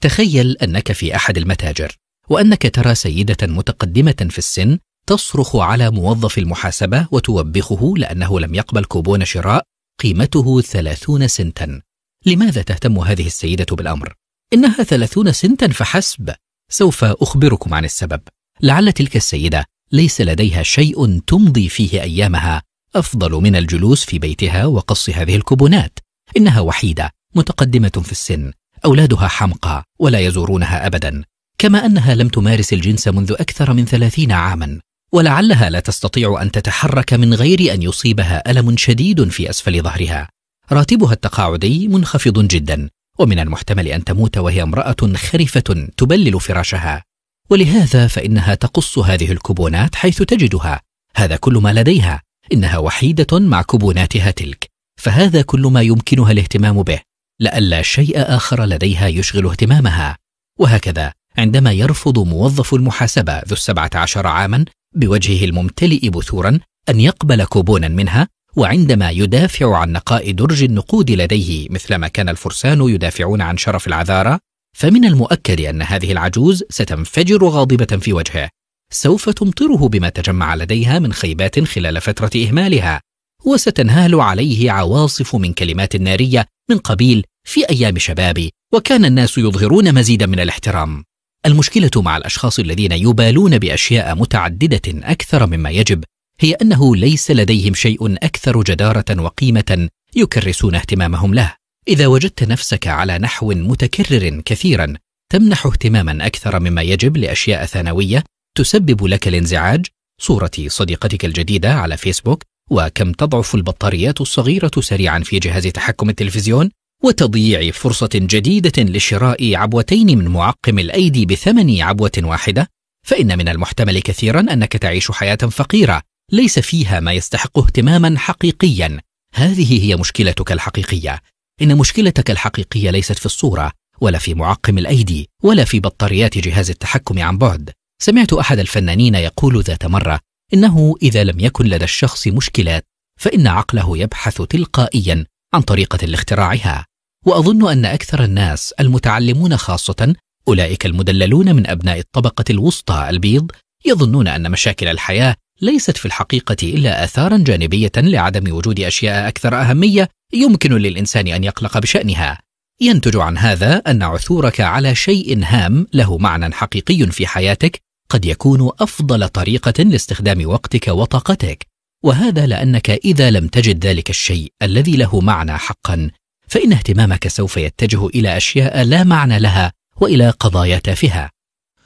تخيل أنك في أحد المتاجر وأنك ترى سيدة متقدمة في السن تصرخ على موظف المحاسبة وتوبخه لأنه لم يقبل كوبون شراء قيمته ثلاثون سنتا لماذا تهتم هذه السيدة بالأمر؟ إنها ثلاثون سنتا فحسب سوف أخبركم عن السبب لعل تلك السيدة ليس لديها شيء تمضي فيه ايامها افضل من الجلوس في بيتها وقص هذه الكوبونات انها وحيده متقدمه في السن اولادها حمقى ولا يزورونها ابدا كما انها لم تمارس الجنس منذ اكثر من ثلاثين عاما ولعلها لا تستطيع ان تتحرك من غير ان يصيبها الم شديد في اسفل ظهرها راتبها التقاعدي منخفض جدا ومن المحتمل ان تموت وهي امراه خرفه تبلل فراشها ولهذا فإنها تقص هذه الكوبونات حيث تجدها هذا كل ما لديها إنها وحيدة مع كوبوناتها تلك فهذا كل ما يمكنها الاهتمام به لألا شيء آخر لديها يشغل اهتمامها وهكذا عندما يرفض موظف المحاسبة ذو السبعة عشر عاما بوجهه الممتلئ بثورا أن يقبل كوبونا منها وعندما يدافع عن نقاء درج النقود لديه مثلما كان الفرسان يدافعون عن شرف العذارة فمن المؤكد أن هذه العجوز ستنفجر غاضبة في وجهه سوف تمطره بما تجمع لديها من خيبات خلال فترة إهمالها وستنهال عليه عواصف من كلمات نارية من قبيل في أيام شبابي وكان الناس يظهرون مزيدا من الاحترام المشكلة مع الأشخاص الذين يبالون بأشياء متعددة أكثر مما يجب هي أنه ليس لديهم شيء أكثر جدارة وقيمة يكرسون اهتمامهم له اذا وجدت نفسك على نحو متكرر كثيرا تمنح اهتماما اكثر مما يجب لاشياء ثانويه تسبب لك الانزعاج صوره صديقتك الجديده على فيسبوك وكم تضعف البطاريات الصغيره سريعا في جهاز تحكم التلفزيون وتضييع فرصه جديده لشراء عبوتين من معقم الايدي بثمن عبوه واحده فان من المحتمل كثيرا انك تعيش حياه فقيره ليس فيها ما يستحق اهتماما حقيقيا هذه هي مشكلتك الحقيقيه إن مشكلتك الحقيقية ليست في الصورة ولا في معقم الأيدي ولا في بطاريات جهاز التحكم عن بعد سمعت أحد الفنانين يقول ذات مرة إنه إذا لم يكن لدى الشخص مشكلات فإن عقله يبحث تلقائيا عن طريقة لاختراعها وأظن أن أكثر الناس المتعلمون خاصة أولئك المدللون من أبناء الطبقة الوسطى البيض يظنون أن مشاكل الحياة ليست في الحقيقة إلا آثارا جانبية لعدم وجود أشياء أكثر أهمية يمكن للإنسان أن يقلق بشأنها ينتج عن هذا أن عثورك على شيء هام له معنى حقيقي في حياتك قد يكون أفضل طريقة لاستخدام وقتك وطاقتك وهذا لأنك إذا لم تجد ذلك الشيء الذي له معنى حقا فإن اهتمامك سوف يتجه إلى أشياء لا معنى لها وإلى قضايا تافهة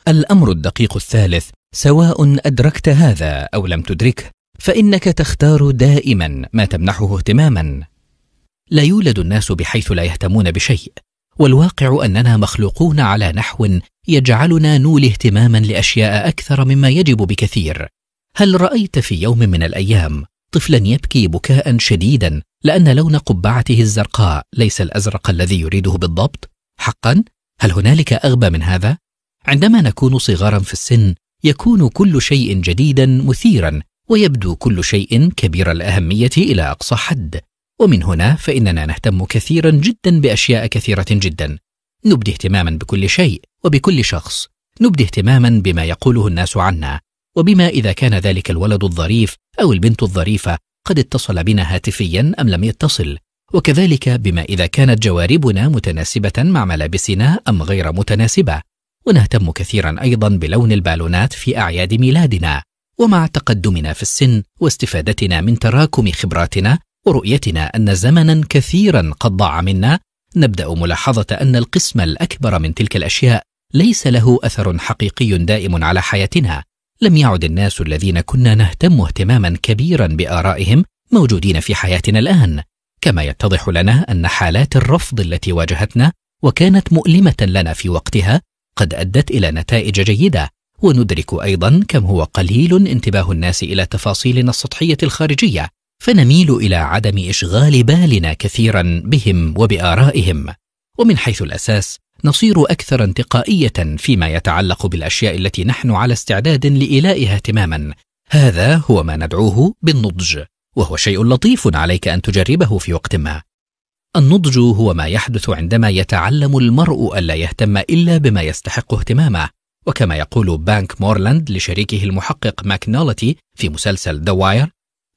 الأمر الدقيق الثالث سواء أدركت هذا أو لم تدركه فإنك تختار دائما ما تمنحه اهتماما لا يولد الناس بحيث لا يهتمون بشيء والواقع أننا مخلوقون على نحو يجعلنا نولي اهتماما لأشياء أكثر مما يجب بكثير هل رأيت في يوم من الأيام طفلا يبكي بكاء شديدا لأن لون قبعته الزرقاء ليس الأزرق الذي يريده بالضبط؟ حقا؟ هل هنالك أغبى من هذا؟ عندما نكون صغارا في السن يكون كل شيء جديدا مثيرا ويبدو كل شيء كبير الأهمية إلى أقصى حد ومن هنا فإننا نهتم كثيرا جدا بأشياء كثيرة جدا نبدي اهتماما بكل شيء وبكل شخص نبدي اهتماما بما يقوله الناس عنا وبما إذا كان ذلك الولد الظريف أو البنت الظريفة قد اتصل بنا هاتفيا أم لم يتصل وكذلك بما إذا كانت جواربنا متناسبة مع ملابسنا أم غير متناسبة ونهتم كثيرا أيضا بلون البالونات في أعياد ميلادنا ومع تقدمنا في السن واستفادتنا من تراكم خبراتنا ورؤيتنا أن زمنا كثيرا قد ضاع منا نبدأ ملاحظة أن القسم الأكبر من تلك الأشياء ليس له أثر حقيقي دائم على حياتنا لم يعد الناس الذين كنا نهتم اهتماما كبيرا بآرائهم موجودين في حياتنا الآن كما يتضح لنا أن حالات الرفض التي واجهتنا وكانت مؤلمة لنا في وقتها قد أدت إلى نتائج جيدة وندرك أيضا كم هو قليل انتباه الناس إلى تفاصيلنا السطحية الخارجية فنميل الى عدم اشغال بالنا كثيرا بهم وبارائهم ومن حيث الاساس نصير اكثر انتقائيه فيما يتعلق بالاشياء التي نحن على استعداد لإلائها اهتماما هذا هو ما ندعوه بالنضج وهو شيء لطيف عليك ان تجربه في وقت ما النضج هو ما يحدث عندما يتعلم المرء الا يهتم الا بما يستحق اهتمامه وكما يقول بانك مورلاند لشريكه المحقق ماكنولتي في مسلسل ذا واير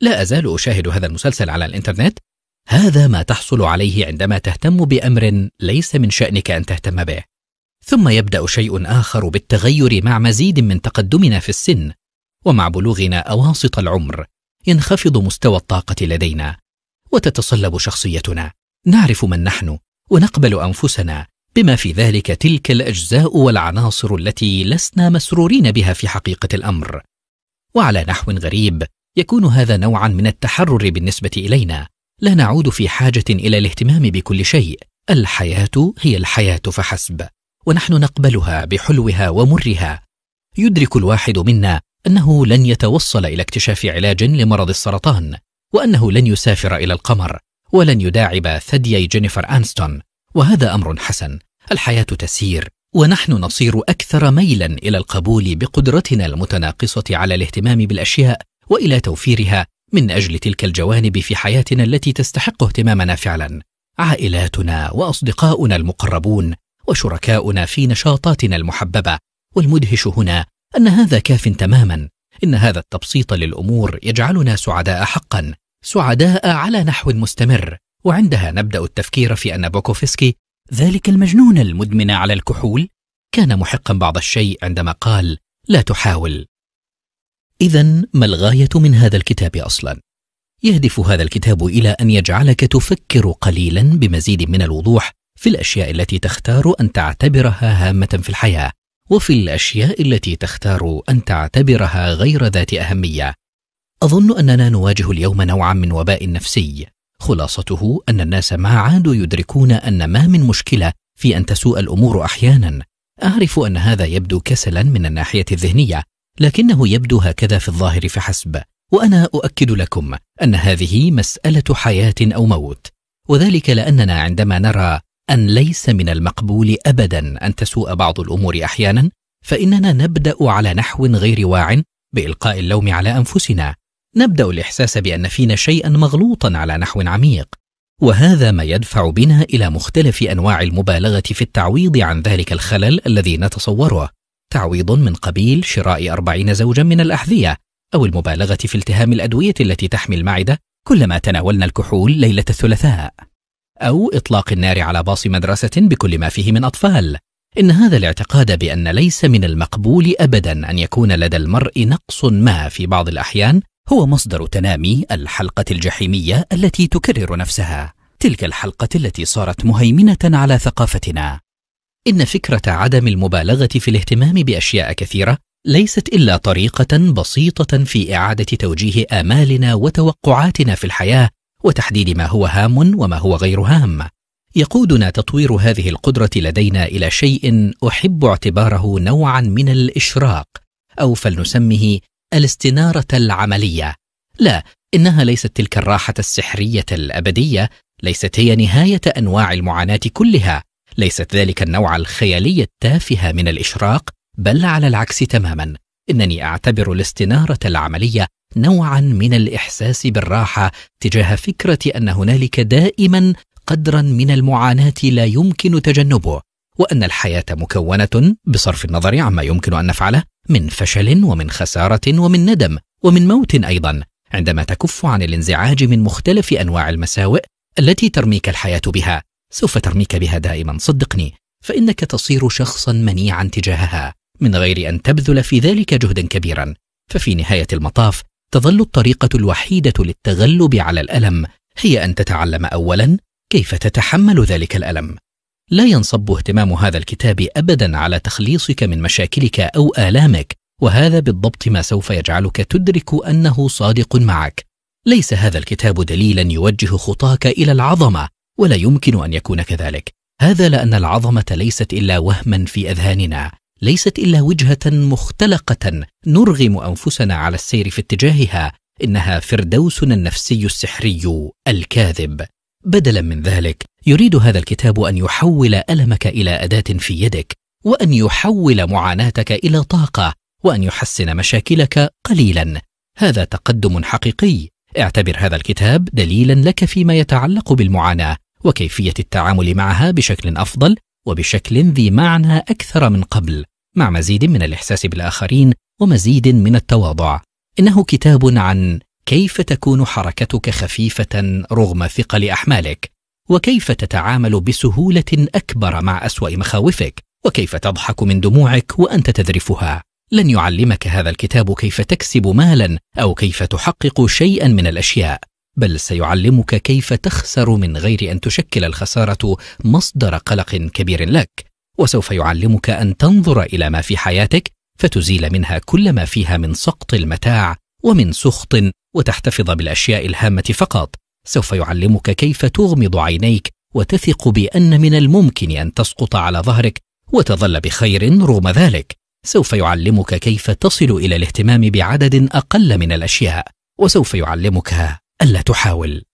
لا أزال أشاهد هذا المسلسل على الإنترنت هذا ما تحصل عليه عندما تهتم بأمر ليس من شأنك أن تهتم به ثم يبدأ شيء آخر بالتغير مع مزيد من تقدمنا في السن ومع بلوغنا أواسط العمر ينخفض مستوى الطاقة لدينا وتتصلب شخصيتنا نعرف من نحن ونقبل أنفسنا بما في ذلك تلك الأجزاء والعناصر التي لسنا مسرورين بها في حقيقة الأمر وعلى نحو غريب يكون هذا نوعا من التحرر بالنسبه الينا لا نعود في حاجه الى الاهتمام بكل شيء الحياه هي الحياه فحسب ونحن نقبلها بحلوها ومرها يدرك الواحد منا انه لن يتوصل الى اكتشاف علاج لمرض السرطان وانه لن يسافر الى القمر ولن يداعب ثديي جينيفر انستون وهذا امر حسن الحياه تسير ونحن نصير اكثر ميلا الى القبول بقدرتنا المتناقصه على الاهتمام بالاشياء والى توفيرها من اجل تلك الجوانب في حياتنا التي تستحق اهتمامنا فعلا عائلاتنا واصدقاؤنا المقربون وشركاؤنا في نشاطاتنا المحببه والمدهش هنا ان هذا كاف تماما ان هذا التبسيط للامور يجعلنا سعداء حقا سعداء على نحو مستمر وعندها نبدا التفكير في ان بوكوفسكي ذلك المجنون المدمن على الكحول كان محقا بعض الشيء عندما قال لا تحاول إذا ما الغاية من هذا الكتاب أصلا؟ يهدف هذا الكتاب إلى أن يجعلك تفكر قليلا بمزيد من الوضوح في الأشياء التي تختار أن تعتبرها هامة في الحياة وفي الأشياء التي تختار أن تعتبرها غير ذات أهمية أظن أننا نواجه اليوم نوعا من وباء نفسي خلاصته أن الناس ما عادوا يدركون أن ما من مشكلة في أن تسوء الأمور أحيانا أعرف أن هذا يبدو كسلا من الناحية الذهنية لكنه يبدو هكذا في الظاهر فحسب وأنا أؤكد لكم أن هذه مسألة حياة أو موت وذلك لأننا عندما نرى أن ليس من المقبول أبدا أن تسوء بعض الأمور أحيانا فإننا نبدأ على نحو غير واع بإلقاء اللوم على أنفسنا نبدأ الإحساس بأن فينا شيئا مغلوطا على نحو عميق وهذا ما يدفع بنا إلى مختلف أنواع المبالغة في التعويض عن ذلك الخلل الذي نتصوره تعويض من قبيل شراء أربعين زوجا من الأحذية أو المبالغة في التهام الأدوية التي تحمي المعدة كلما تناولنا الكحول ليلة الثلاثاء أو إطلاق النار على باص مدرسة بكل ما فيه من أطفال إن هذا الاعتقاد بأن ليس من المقبول أبدا أن يكون لدى المرء نقص ما في بعض الأحيان هو مصدر تنامي الحلقة الجحيمية التي تكرر نفسها تلك الحلقة التي صارت مهيمنة على ثقافتنا إن فكرة عدم المبالغة في الاهتمام بأشياء كثيرة ليست إلا طريقة بسيطة في إعادة توجيه آمالنا وتوقعاتنا في الحياة وتحديد ما هو هام وما هو غير هام. يقودنا تطوير هذه القدرة لدينا إلى شيء أحب اعتباره نوعا من الإشراق أو فلنسمه الاستنارة العملية. لا، إنها ليست تلك الراحة السحرية الأبدية، ليست هي نهاية أنواع المعاناة كلها، ليست ذلك النوع الخيالي التافه من الاشراق بل على العكس تماما انني اعتبر الاستناره العمليه نوعا من الاحساس بالراحه تجاه فكره ان هنالك دائما قدرا من المعاناه لا يمكن تجنبه وان الحياه مكونه بصرف النظر عما يمكن ان نفعله من فشل ومن خساره ومن ندم ومن موت ايضا عندما تكف عن الانزعاج من مختلف انواع المساوئ التي ترميك الحياه بها سوف ترميك بها دائما صدقني فإنك تصير شخصا منيعا تجاهها من غير أن تبذل في ذلك جهدا كبيرا ففي نهاية المطاف تظل الطريقة الوحيدة للتغلب على الألم هي أن تتعلم أولا كيف تتحمل ذلك الألم لا ينصب اهتمام هذا الكتاب أبدا على تخليصك من مشاكلك أو آلامك وهذا بالضبط ما سوف يجعلك تدرك أنه صادق معك ليس هذا الكتاب دليلا يوجه خطاك إلى العظمة ولا يمكن أن يكون كذلك هذا لأن العظمة ليست إلا وهما في أذهاننا ليست إلا وجهة مختلقة نرغم أنفسنا على السير في اتجاهها إنها فردوسنا النفسي السحري الكاذب بدلا من ذلك يريد هذا الكتاب أن يحول ألمك إلى أداة في يدك وأن يحول معاناتك إلى طاقة وأن يحسن مشاكلك قليلا هذا تقدم حقيقي اعتبر هذا الكتاب دليلا لك فيما يتعلق بالمعاناة وكيفية التعامل معها بشكل أفضل وبشكل ذي معنى أكثر من قبل مع مزيد من الإحساس بالآخرين ومزيد من التواضع إنه كتاب عن كيف تكون حركتك خفيفة رغم ثقل أحمالك وكيف تتعامل بسهولة أكبر مع أسوأ مخاوفك وكيف تضحك من دموعك وأنت تذرفها لن يعلمك هذا الكتاب كيف تكسب مالا أو كيف تحقق شيئا من الأشياء بل سيعلمك كيف تخسر من غير ان تشكل الخساره مصدر قلق كبير لك وسوف يعلمك ان تنظر الى ما في حياتك فتزيل منها كل ما فيها من سقط المتاع ومن سخط وتحتفظ بالاشياء الهامه فقط سوف يعلمك كيف تغمض عينيك وتثق بان من الممكن ان تسقط على ظهرك وتظل بخير رغم ذلك سوف يعلمك كيف تصل الى الاهتمام بعدد اقل من الاشياء وسوف يعلمك ألا تحاول